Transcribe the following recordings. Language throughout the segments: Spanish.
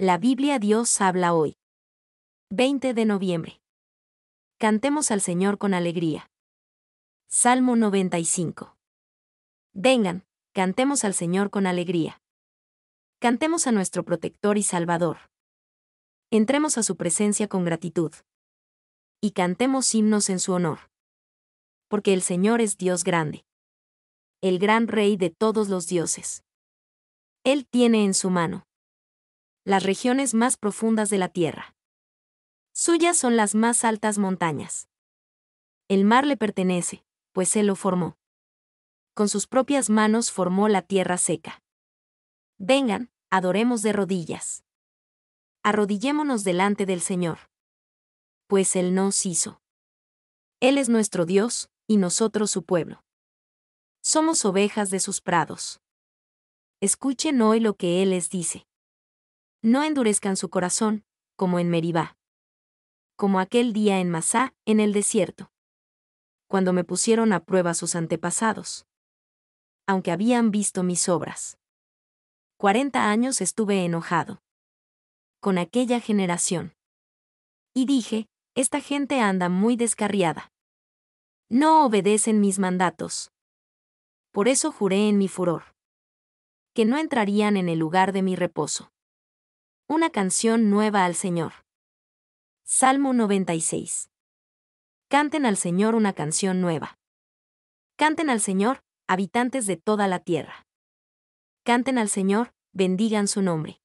La Biblia Dios habla hoy. 20 de noviembre. Cantemos al Señor con alegría. Salmo 95. Vengan, cantemos al Señor con alegría. Cantemos a nuestro protector y salvador. Entremos a su presencia con gratitud. Y cantemos himnos en su honor. Porque el Señor es Dios grande. El gran Rey de todos los dioses. Él tiene en su mano las regiones más profundas de la Tierra. Suyas son las más altas montañas. El mar le pertenece, pues él lo formó. Con sus propias manos formó la tierra seca. Vengan, adoremos de rodillas. Arrodillémonos delante del Señor. Pues Él nos hizo. Él es nuestro Dios, y nosotros su pueblo. Somos ovejas de sus prados. Escuchen hoy lo que Él les dice no endurezcan su corazón, como en Meribá. Como aquel día en Masá, en el desierto. Cuando me pusieron a prueba sus antepasados. Aunque habían visto mis obras. Cuarenta años estuve enojado. Con aquella generación. Y dije, esta gente anda muy descarriada. No obedecen mis mandatos. Por eso juré en mi furor. Que no entrarían en el lugar de mi reposo. Una canción nueva al Señor. Salmo 96. Canten al Señor una canción nueva. Canten al Señor, habitantes de toda la tierra. Canten al Señor, bendigan su nombre.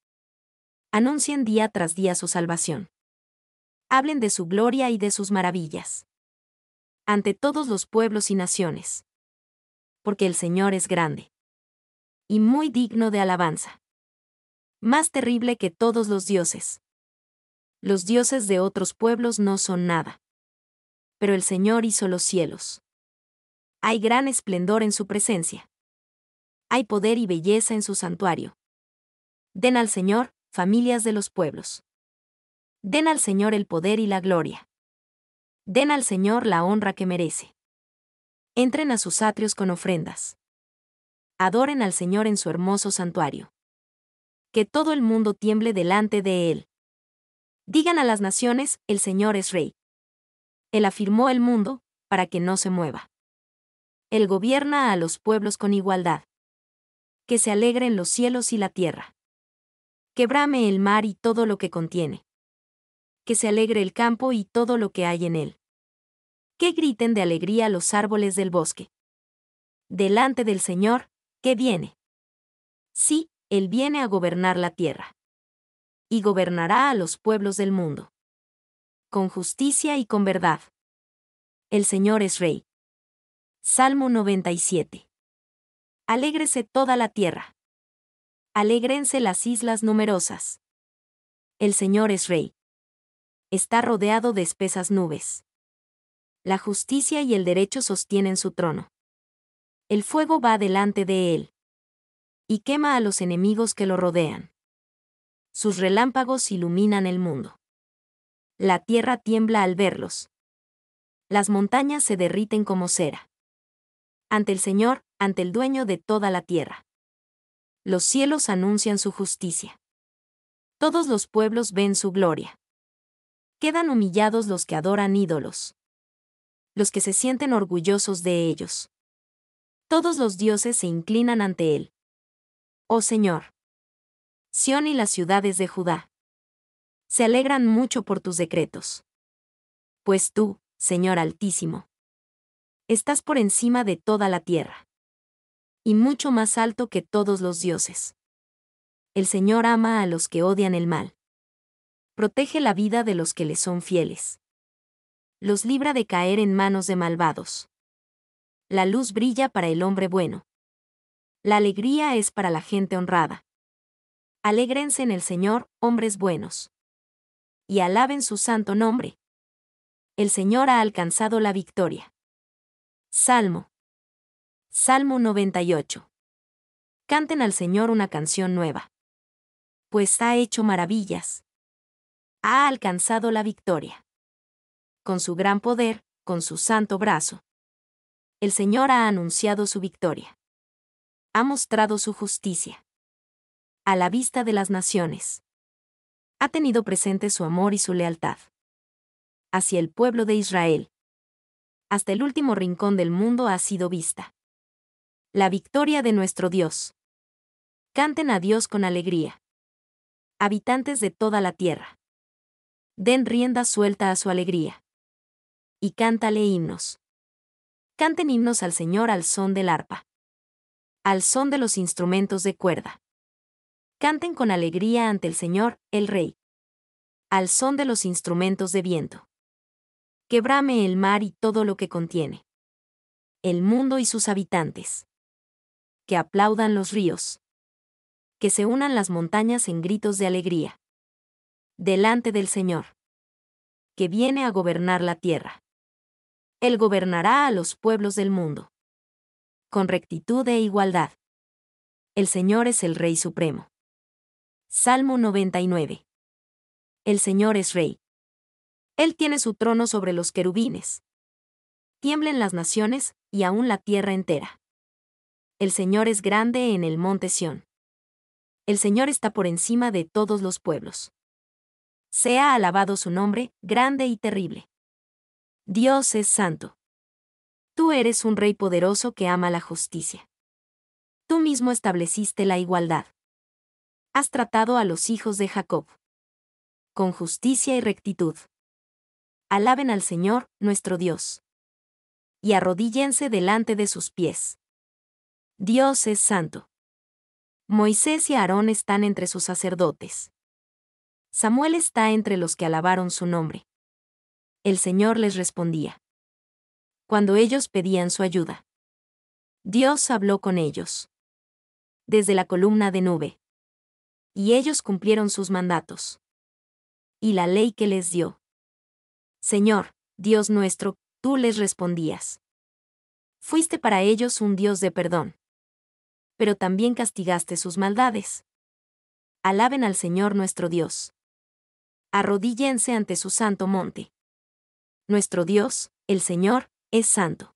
Anuncien día tras día su salvación. Hablen de su gloria y de sus maravillas. Ante todos los pueblos y naciones. Porque el Señor es grande. Y muy digno de alabanza más terrible que todos los dioses. Los dioses de otros pueblos no son nada. Pero el Señor hizo los cielos. Hay gran esplendor en su presencia. Hay poder y belleza en su santuario. Den al Señor, familias de los pueblos. Den al Señor el poder y la gloria. Den al Señor la honra que merece. Entren a sus atrios con ofrendas. Adoren al Señor en su hermoso santuario que todo el mundo tiemble delante de él. Digan a las naciones, el Señor es rey. Él afirmó el mundo, para que no se mueva. Él gobierna a los pueblos con igualdad. Que se alegren los cielos y la tierra. Que brame el mar y todo lo que contiene. Que se alegre el campo y todo lo que hay en él. Que griten de alegría los árboles del bosque. Delante del Señor, que viene. Sí, él viene a gobernar la tierra. Y gobernará a los pueblos del mundo. Con justicia y con verdad. El Señor es Rey. Salmo 97. Alégrese toda la tierra. Alégrense las islas numerosas. El Señor es Rey. Está rodeado de espesas nubes. La justicia y el derecho sostienen su trono. El fuego va delante de él y quema a los enemigos que lo rodean. Sus relámpagos iluminan el mundo. La tierra tiembla al verlos. Las montañas se derriten como cera. Ante el Señor, ante el dueño de toda la tierra. Los cielos anuncian su justicia. Todos los pueblos ven su gloria. Quedan humillados los que adoran ídolos. Los que se sienten orgullosos de ellos. Todos los dioses se inclinan ante él oh Señor. Sión y las ciudades de Judá. Se alegran mucho por tus decretos. Pues tú, Señor Altísimo, estás por encima de toda la tierra. Y mucho más alto que todos los dioses. El Señor ama a los que odian el mal. Protege la vida de los que le son fieles. Los libra de caer en manos de malvados. La luz brilla para el hombre bueno la alegría es para la gente honrada. Alégrense en el Señor, hombres buenos. Y alaben su santo nombre. El Señor ha alcanzado la victoria. Salmo. Salmo 98. Canten al Señor una canción nueva. Pues ha hecho maravillas. Ha alcanzado la victoria. Con su gran poder, con su santo brazo. El Señor ha anunciado su victoria ha mostrado su justicia. A la vista de las naciones. Ha tenido presente su amor y su lealtad. Hacia el pueblo de Israel. Hasta el último rincón del mundo ha sido vista. La victoria de nuestro Dios. Canten a Dios con alegría. Habitantes de toda la tierra. Den rienda suelta a su alegría. Y cántale himnos. Canten himnos al Señor al son del arpa al son de los instrumentos de cuerda. Canten con alegría ante el Señor, el Rey. Al son de los instrumentos de viento. Quebrame el mar y todo lo que contiene. El mundo y sus habitantes. Que aplaudan los ríos. Que se unan las montañas en gritos de alegría. Delante del Señor. Que viene a gobernar la tierra. Él gobernará a los pueblos del mundo con rectitud e igualdad. El Señor es el Rey Supremo. Salmo 99. El Señor es Rey. Él tiene su trono sobre los querubines. Tiemblen las naciones, y aún la tierra entera. El Señor es grande en el monte Sión. El Señor está por encima de todos los pueblos. Sea alabado su nombre, grande y terrible. Dios es santo. Tú eres un rey poderoso que ama la justicia. Tú mismo estableciste la igualdad. Has tratado a los hijos de Jacob con justicia y rectitud. Alaben al Señor, nuestro Dios. Y arrodíllense delante de sus pies. Dios es santo. Moisés y Aarón están entre sus sacerdotes. Samuel está entre los que alabaron su nombre. El Señor les respondía cuando ellos pedían su ayuda. Dios habló con ellos. Desde la columna de nube. Y ellos cumplieron sus mandatos. Y la ley que les dio. Señor, Dios nuestro, tú les respondías. Fuiste para ellos un Dios de perdón. Pero también castigaste sus maldades. Alaben al Señor nuestro Dios. Arrodíllense ante su santo monte. Nuestro Dios, el Señor, es santo.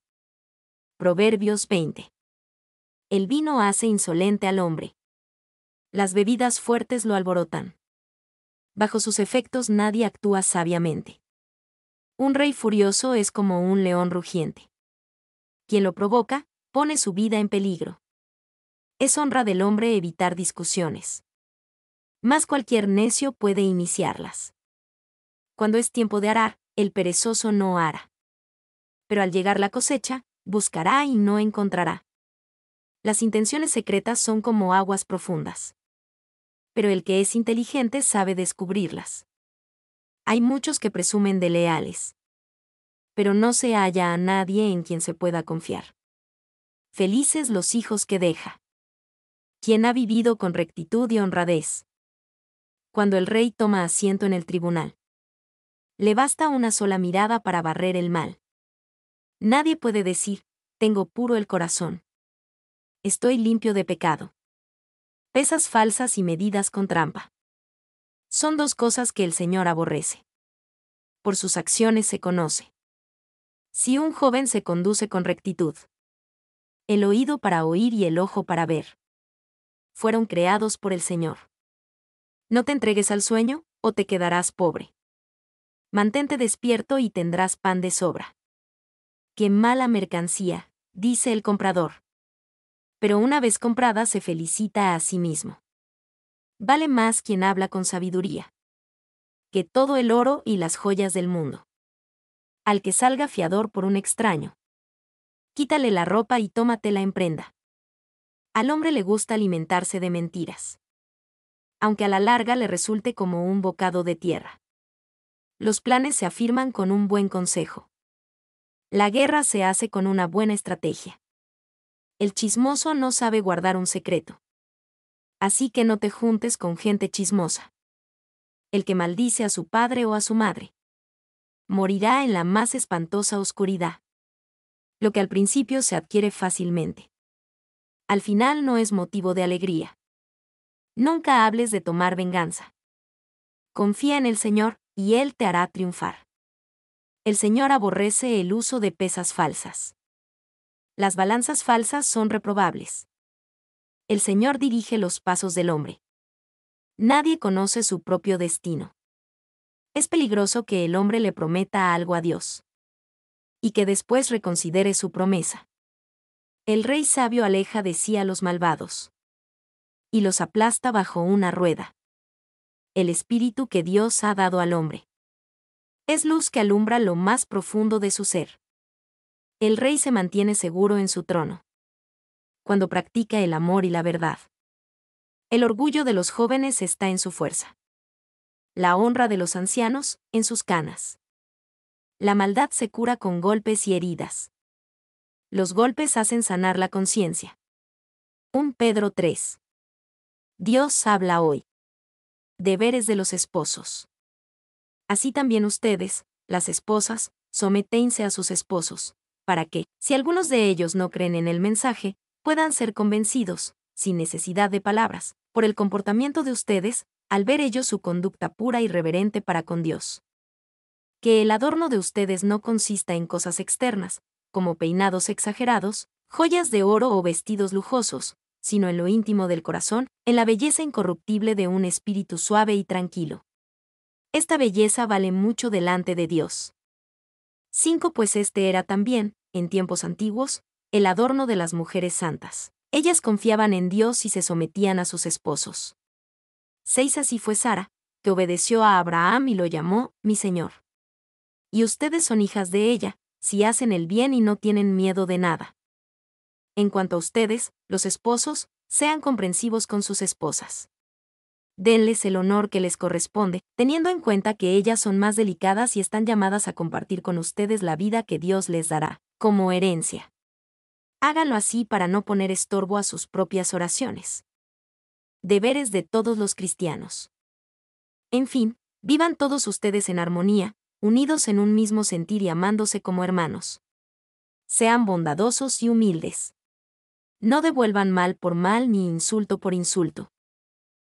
Proverbios 20. El vino hace insolente al hombre. Las bebidas fuertes lo alborotan. Bajo sus efectos nadie actúa sabiamente. Un rey furioso es como un león rugiente. Quien lo provoca, pone su vida en peligro. Es honra del hombre evitar discusiones. Más cualquier necio puede iniciarlas. Cuando es tiempo de arar, el perezoso no ara pero al llegar la cosecha, buscará y no encontrará. Las intenciones secretas son como aguas profundas. Pero el que es inteligente sabe descubrirlas. Hay muchos que presumen de leales. Pero no se halla a nadie en quien se pueda confiar. Felices los hijos que deja. Quien ha vivido con rectitud y honradez. Cuando el rey toma asiento en el tribunal. Le basta una sola mirada para barrer el mal. Nadie puede decir, tengo puro el corazón. Estoy limpio de pecado. Pesas falsas y medidas con trampa. Son dos cosas que el Señor aborrece. Por sus acciones se conoce. Si un joven se conduce con rectitud, el oído para oír y el ojo para ver, fueron creados por el Señor. No te entregues al sueño, o te quedarás pobre. Mantente despierto y tendrás pan de sobra. ¡Qué mala mercancía! dice el comprador. Pero una vez comprada se felicita a sí mismo. Vale más quien habla con sabiduría que todo el oro y las joyas del mundo. Al que salga fiador por un extraño. Quítale la ropa y tómate la emprenda. Al hombre le gusta alimentarse de mentiras. Aunque a la larga le resulte como un bocado de tierra. Los planes se afirman con un buen consejo. La guerra se hace con una buena estrategia. El chismoso no sabe guardar un secreto. Así que no te juntes con gente chismosa. El que maldice a su padre o a su madre. Morirá en la más espantosa oscuridad. Lo que al principio se adquiere fácilmente. Al final no es motivo de alegría. Nunca hables de tomar venganza. Confía en el Señor, y Él te hará triunfar el Señor aborrece el uso de pesas falsas. Las balanzas falsas son reprobables. El Señor dirige los pasos del hombre. Nadie conoce su propio destino. Es peligroso que el hombre le prometa algo a Dios. Y que después reconsidere su promesa. El rey sabio aleja de sí a los malvados. Y los aplasta bajo una rueda. El espíritu que Dios ha dado al hombre es luz que alumbra lo más profundo de su ser. El rey se mantiene seguro en su trono. Cuando practica el amor y la verdad. El orgullo de los jóvenes está en su fuerza. La honra de los ancianos, en sus canas. La maldad se cura con golpes y heridas. Los golpes hacen sanar la conciencia. Un Pedro 3. Dios habla hoy. Deberes de los esposos. Así también ustedes, las esposas, sometense a sus esposos, para que, si algunos de ellos no creen en el mensaje, puedan ser convencidos, sin necesidad de palabras, por el comportamiento de ustedes, al ver ellos su conducta pura y reverente para con Dios. Que el adorno de ustedes no consista en cosas externas, como peinados exagerados, joyas de oro o vestidos lujosos, sino en lo íntimo del corazón, en la belleza incorruptible de un espíritu suave y tranquilo esta belleza vale mucho delante de Dios. 5. Pues este era también, en tiempos antiguos, el adorno de las mujeres santas. Ellas confiaban en Dios y se sometían a sus esposos. 6. Así fue Sara, que obedeció a Abraham y lo llamó, mi Señor. Y ustedes son hijas de ella, si hacen el bien y no tienen miedo de nada. En cuanto a ustedes, los esposos, sean comprensivos con sus esposas denles el honor que les corresponde, teniendo en cuenta que ellas son más delicadas y están llamadas a compartir con ustedes la vida que Dios les dará, como herencia. Háganlo así para no poner estorbo a sus propias oraciones. Deberes de todos los cristianos. En fin, vivan todos ustedes en armonía, unidos en un mismo sentir y amándose como hermanos. Sean bondadosos y humildes. No devuelvan mal por mal ni insulto por insulto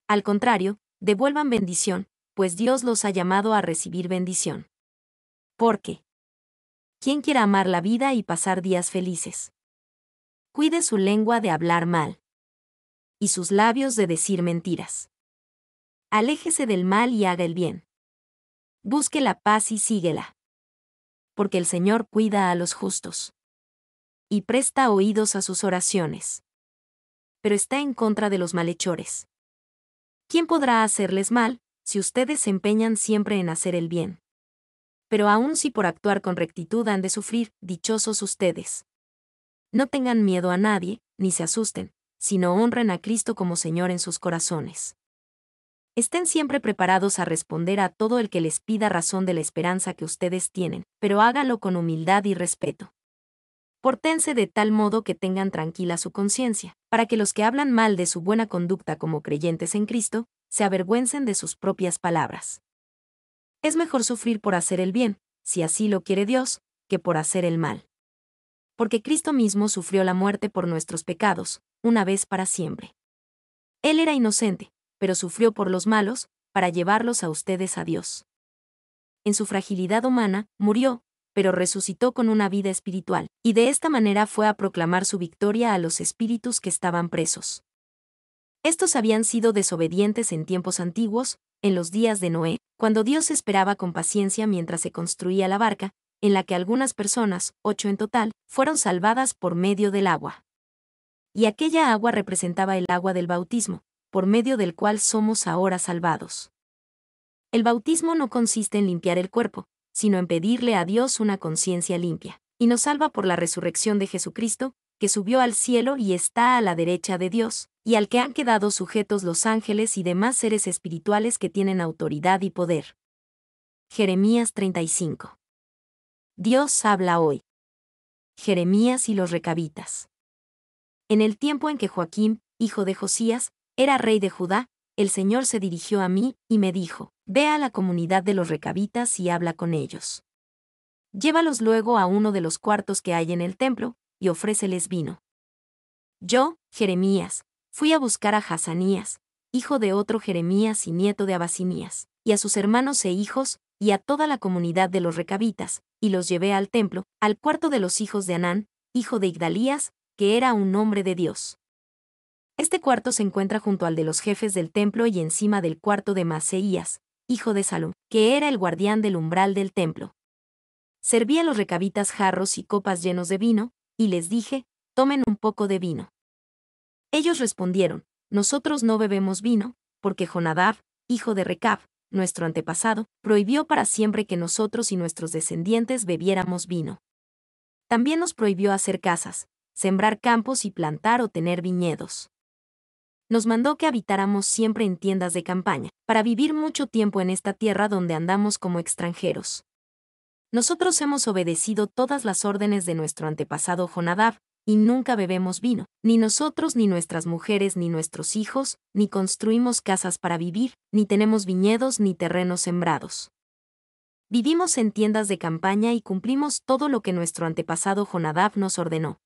al contrario, devuelvan bendición, pues Dios los ha llamado a recibir bendición. Porque, ¿quién quiera amar la vida y pasar días felices? Cuide su lengua de hablar mal y sus labios de decir mentiras. Aléjese del mal y haga el bien. Busque la paz y síguela. Porque el Señor cuida a los justos. Y presta oídos a sus oraciones. Pero está en contra de los malhechores ¿Quién podrá hacerles mal si ustedes se empeñan siempre en hacer el bien? Pero aun si por actuar con rectitud han de sufrir, dichosos ustedes. No tengan miedo a nadie, ni se asusten, sino honren a Cristo como Señor en sus corazones. Estén siempre preparados a responder a todo el que les pida razón de la esperanza que ustedes tienen, pero hágalo con humildad y respeto. Portense de tal modo que tengan tranquila su conciencia, para que los que hablan mal de su buena conducta como creyentes en Cristo, se avergüencen de sus propias palabras. Es mejor sufrir por hacer el bien, si así lo quiere Dios, que por hacer el mal. Porque Cristo mismo sufrió la muerte por nuestros pecados, una vez para siempre. Él era inocente, pero sufrió por los malos, para llevarlos a ustedes a Dios. En su fragilidad humana, murió, pero resucitó con una vida espiritual, y de esta manera fue a proclamar su victoria a los espíritus que estaban presos. Estos habían sido desobedientes en tiempos antiguos, en los días de Noé, cuando Dios esperaba con paciencia mientras se construía la barca, en la que algunas personas, ocho en total, fueron salvadas por medio del agua. Y aquella agua representaba el agua del bautismo, por medio del cual somos ahora salvados. El bautismo no consiste en limpiar el cuerpo, sino en pedirle a Dios una conciencia limpia, y nos salva por la resurrección de Jesucristo, que subió al cielo y está a la derecha de Dios, y al que han quedado sujetos los ángeles y demás seres espirituales que tienen autoridad y poder. Jeremías 35. Dios habla hoy. Jeremías y los recabitas. En el tiempo en que Joaquín, hijo de Josías, era rey de Judá, el Señor se dirigió a mí y me dijo, Ve a la comunidad de los recabitas y habla con ellos. Llévalos luego a uno de los cuartos que hay en el templo, y ofréceles vino. Yo, Jeremías, fui a buscar a Hasanías, hijo de otro Jeremías y nieto de Abasimías, y a sus hermanos e hijos, y a toda la comunidad de los recabitas, y los llevé al templo, al cuarto de los hijos de Anán, hijo de Igdalías, que era un hombre de Dios. Este cuarto se encuentra junto al de los jefes del templo y encima del cuarto de Maseías, hijo de Salom, que era el guardián del umbral del templo. Serví a los recabitas jarros y copas llenos de vino, y les dije, tomen un poco de vino. Ellos respondieron, nosotros no bebemos vino, porque Jonadab, hijo de Recab, nuestro antepasado, prohibió para siempre que nosotros y nuestros descendientes bebiéramos vino. También nos prohibió hacer casas, sembrar campos y plantar o tener viñedos nos mandó que habitáramos siempre en tiendas de campaña, para vivir mucho tiempo en esta tierra donde andamos como extranjeros. Nosotros hemos obedecido todas las órdenes de nuestro antepasado Jonadab, y nunca bebemos vino, ni nosotros, ni nuestras mujeres, ni nuestros hijos, ni construimos casas para vivir, ni tenemos viñedos, ni terrenos sembrados. Vivimos en tiendas de campaña y cumplimos todo lo que nuestro antepasado Jonadab nos ordenó.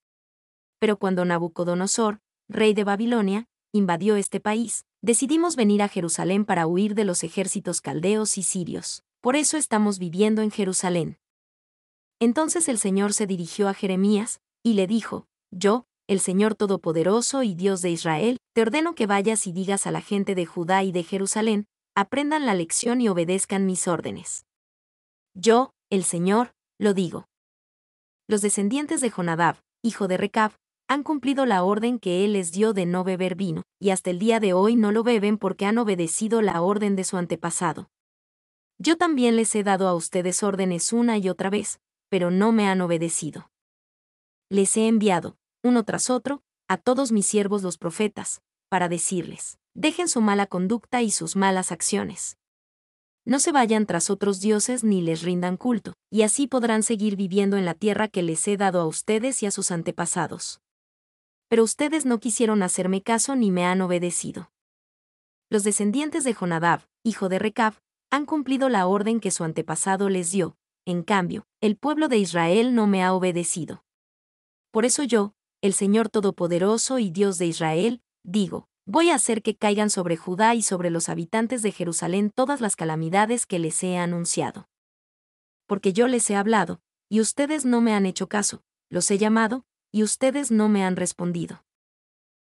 Pero cuando Nabucodonosor, rey de Babilonia, invadió este país, decidimos venir a Jerusalén para huir de los ejércitos caldeos y sirios. Por eso estamos viviendo en Jerusalén. Entonces el Señor se dirigió a Jeremías, y le dijo, Yo, el Señor Todopoderoso y Dios de Israel, te ordeno que vayas y digas a la gente de Judá y de Jerusalén, aprendan la lección y obedezcan mis órdenes. Yo, el Señor, lo digo. Los descendientes de Jonadab, hijo de Recab, han cumplido la orden que él les dio de no beber vino, y hasta el día de hoy no lo beben porque han obedecido la orden de su antepasado. Yo también les he dado a ustedes órdenes una y otra vez, pero no me han obedecido. Les he enviado, uno tras otro, a todos mis siervos los profetas, para decirles, dejen su mala conducta y sus malas acciones. No se vayan tras otros dioses ni les rindan culto, y así podrán seguir viviendo en la tierra que les he dado a ustedes y a sus antepasados pero ustedes no quisieron hacerme caso ni me han obedecido. Los descendientes de Jonadab, hijo de Recab, han cumplido la orden que su antepasado les dio, en cambio, el pueblo de Israel no me ha obedecido. Por eso yo, el Señor Todopoderoso y Dios de Israel, digo, voy a hacer que caigan sobre Judá y sobre los habitantes de Jerusalén todas las calamidades que les he anunciado. Porque yo les he hablado, y ustedes no me han hecho caso, los he llamado, y ustedes no me han respondido.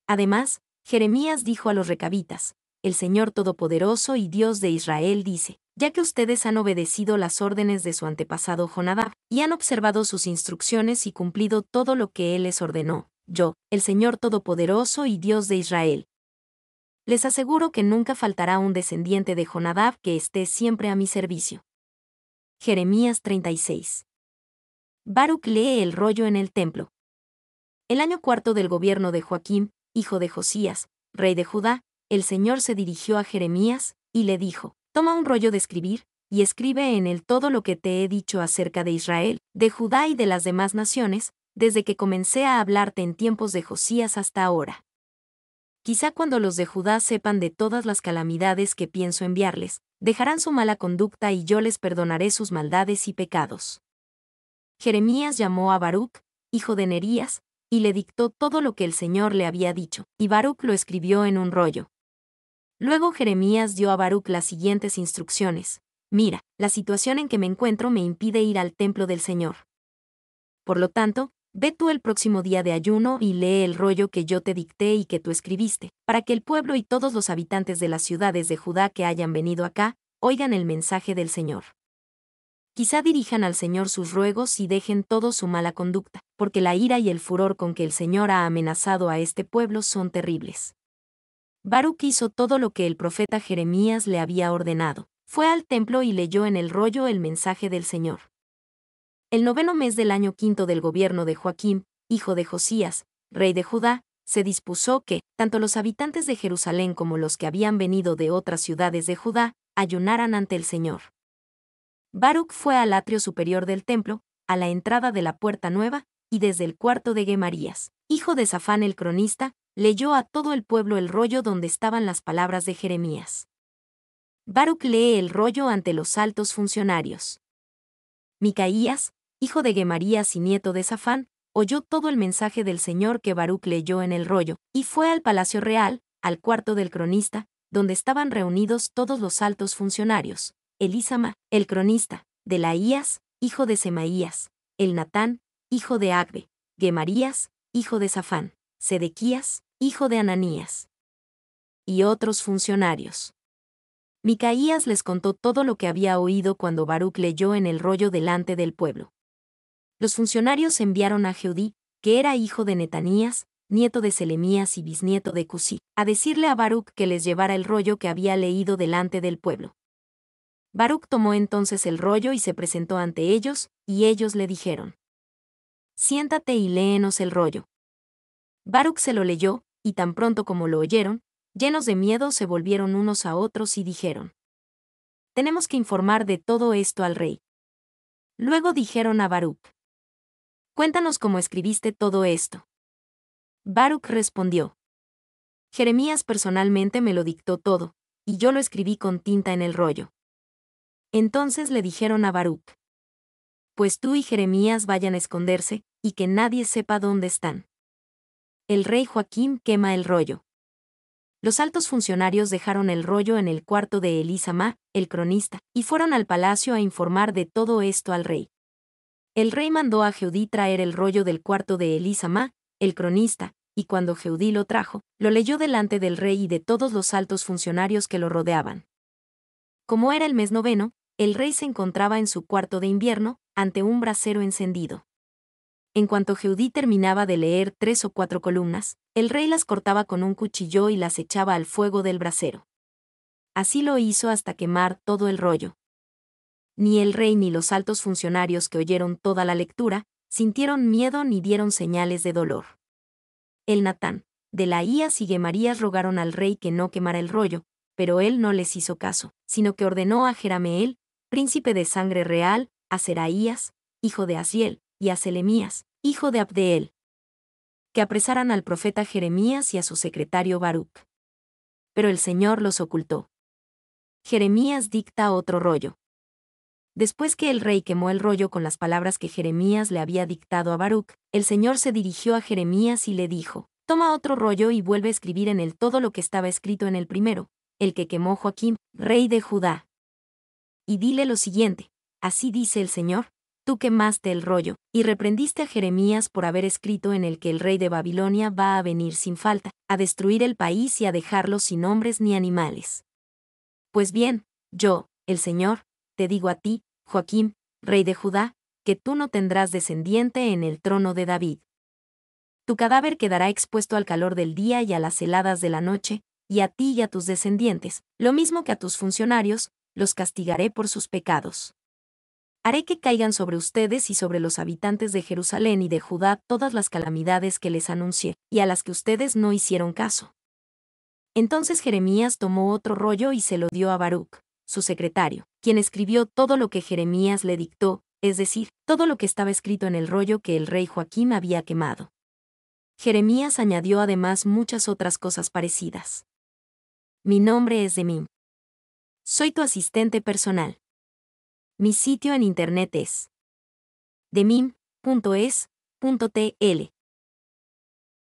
Además, Jeremías dijo a los recabitas, el Señor Todopoderoso y Dios de Israel dice, ya que ustedes han obedecido las órdenes de su antepasado Jonadab, y han observado sus instrucciones y cumplido todo lo que él les ordenó, yo, el Señor Todopoderoso y Dios de Israel. Les aseguro que nunca faltará un descendiente de Jonadab que esté siempre a mi servicio. Jeremías 36. Baruch lee el rollo en el templo, el año cuarto del gobierno de Joaquín, hijo de Josías, rey de Judá, el Señor se dirigió a Jeremías, y le dijo, Toma un rollo de escribir, y escribe en él todo lo que te he dicho acerca de Israel, de Judá y de las demás naciones, desde que comencé a hablarte en tiempos de Josías hasta ahora. Quizá cuando los de Judá sepan de todas las calamidades que pienso enviarles, dejarán su mala conducta y yo les perdonaré sus maldades y pecados. Jeremías llamó a Baruch, hijo de Nerías, y le dictó todo lo que el Señor le había dicho, y Baruch lo escribió en un rollo. Luego Jeremías dio a Baruch las siguientes instrucciones. Mira, la situación en que me encuentro me impide ir al templo del Señor. Por lo tanto, ve tú el próximo día de ayuno y lee el rollo que yo te dicté y que tú escribiste, para que el pueblo y todos los habitantes de las ciudades de Judá que hayan venido acá, oigan el mensaje del Señor. Quizá dirijan al Señor sus ruegos y dejen todo su mala conducta, porque la ira y el furor con que el Señor ha amenazado a este pueblo son terribles. Baruch hizo todo lo que el profeta Jeremías le había ordenado. Fue al templo y leyó en el rollo el mensaje del Señor. El noveno mes del año quinto del gobierno de Joaquín, hijo de Josías, rey de Judá, se dispuso que, tanto los habitantes de Jerusalén como los que habían venido de otras ciudades de Judá, ayunaran ante el Señor. Baruch fue al atrio superior del templo, a la entrada de la puerta nueva, y desde el cuarto de Gemarías, hijo de Zafán el cronista, leyó a todo el pueblo el rollo donde estaban las palabras de Jeremías. Baruch lee el rollo ante los altos funcionarios. Micaías, hijo de Gemarías y nieto de Zafán, oyó todo el mensaje del Señor que Baruch leyó en el rollo, y fue al palacio real, al cuarto del cronista, donde estaban reunidos todos los altos funcionarios, Elísama, el cronista, de laías, hijo de Semaías, el Natán, hijo de Agbe, Gemarías, hijo de Safán, Sedequías, hijo de Ananías, y otros funcionarios. Micaías les contó todo lo que había oído cuando Baruch leyó en el rollo delante del pueblo. Los funcionarios enviaron a Jeudí, que era hijo de Netanías, nieto de Selemías y bisnieto de Cusí, a decirle a Baruch que les llevara el rollo que había leído delante del pueblo. Baruch tomó entonces el rollo y se presentó ante ellos, y ellos le dijeron, Siéntate y léenos el rollo. Baruch se lo leyó, y tan pronto como lo oyeron, llenos de miedo se volvieron unos a otros y dijeron, Tenemos que informar de todo esto al rey. Luego dijeron a Baruch, Cuéntanos cómo escribiste todo esto. Baruch respondió, Jeremías personalmente me lo dictó todo, y yo lo escribí con tinta en el rollo. Entonces le dijeron a Baruch, Pues tú y Jeremías vayan a esconderse, y que nadie sepa dónde están. El rey Joaquín quema el rollo. Los altos funcionarios dejaron el rollo en el cuarto de Elisama, el cronista, y fueron al palacio a informar de todo esto al rey. El rey mandó a Jeudí traer el rollo del cuarto de Elisama, el cronista, y cuando Jeudí lo trajo, lo leyó delante del rey y de todos los altos funcionarios que lo rodeaban. Como era el mes noveno, el rey se encontraba en su cuarto de invierno, ante un brasero encendido. En cuanto Jeudí terminaba de leer tres o cuatro columnas, el rey las cortaba con un cuchillo y las echaba al fuego del brasero. Así lo hizo hasta quemar todo el rollo. Ni el rey ni los altos funcionarios que oyeron toda la lectura, sintieron miedo ni dieron señales de dolor. El Natán, de la y Gemarías rogaron al rey que no quemara el rollo, pero él no les hizo caso, sino que ordenó a Jerameel, príncipe de sangre real, a Seraías, hijo de Asiel, y a Selemías, hijo de Abdeel, que apresaran al profeta Jeremías y a su secretario Baruch. Pero el Señor los ocultó. Jeremías dicta otro rollo. Después que el rey quemó el rollo con las palabras que Jeremías le había dictado a Baruch, el Señor se dirigió a Jeremías y le dijo, Toma otro rollo y vuelve a escribir en él todo lo que estaba escrito en el primero, el que quemó Joaquín, rey de Judá y dile lo siguiente, así dice el Señor, tú quemaste el rollo, y reprendiste a Jeremías por haber escrito en el que el rey de Babilonia va a venir sin falta, a destruir el país y a dejarlo sin hombres ni animales. Pues bien, yo, el Señor, te digo a ti, Joaquín, rey de Judá, que tú no tendrás descendiente en el trono de David. Tu cadáver quedará expuesto al calor del día y a las heladas de la noche, y a ti y a tus descendientes, lo mismo que a tus funcionarios, los castigaré por sus pecados. Haré que caigan sobre ustedes y sobre los habitantes de Jerusalén y de Judá todas las calamidades que les anuncié, y a las que ustedes no hicieron caso. Entonces Jeremías tomó otro rollo y se lo dio a Baruch, su secretario, quien escribió todo lo que Jeremías le dictó, es decir, todo lo que estaba escrito en el rollo que el rey Joaquín había quemado. Jeremías añadió además muchas otras cosas parecidas. Mi nombre es Demim. Soy tu asistente personal. Mi sitio en internet es demim.es.tl.